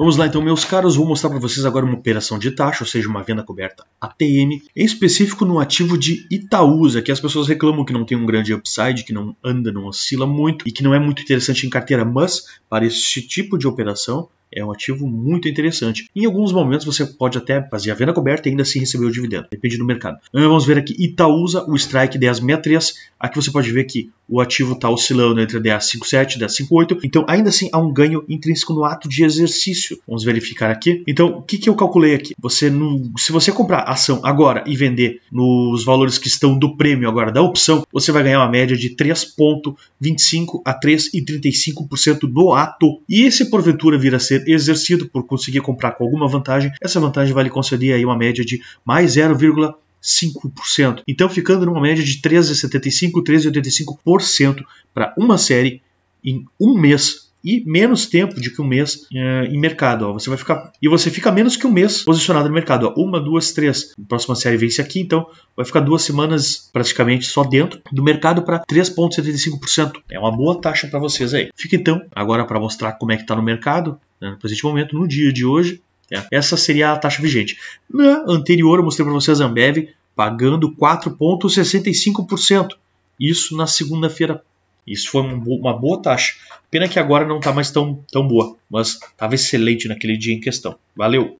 Vamos lá então, meus caros, vou mostrar para vocês agora uma operação de taxa, ou seja, uma venda coberta ATM, em específico no ativo de Itaúsa, que as pessoas reclamam que não tem um grande upside, que não anda, não oscila muito e que não é muito interessante em carteira, mas para esse tipo de operação é um ativo muito interessante. Em alguns momentos você pode até fazer a venda coberta e ainda assim receber o dividendo, depende do mercado. Então, vamos ver aqui Itaúsa, o strike 1063. Aqui você pode ver que o ativo está oscilando entre 1057 e 1058. Então, ainda assim, há um ganho intrínseco no ato de exercício. Vamos verificar aqui. Então, o que, que eu calculei aqui? Você não, se você comprar ação agora e vender nos valores que estão do prêmio agora da opção, você vai ganhar uma média de 3,25 a 3,35% no ato. E se porventura vir a ser ser exercido por conseguir comprar com alguma vantagem, essa vantagem vai lhe conceder aí uma média de mais 0,5%. 5%. Então, ficando numa média de 13,75%, 13,85% para uma série em um mês e menos tempo de que um mês é, em mercado. Ó. Você vai ficar e você fica menos que um mês posicionado no mercado. Ó. Uma, duas, três. A próxima série vence aqui, então vai ficar duas semanas praticamente só dentro do mercado para 3,75%. É uma boa taxa para vocês aí. Fica então agora para mostrar como é que está no mercado né, no presente momento, no dia de hoje. É. essa seria a taxa vigente. Na anterior eu mostrei para vocês a Ambev pagando 4,65%. Isso na segunda-feira isso foi uma boa taxa. Pena que agora não está mais tão, tão boa, mas estava excelente naquele dia em questão. Valeu!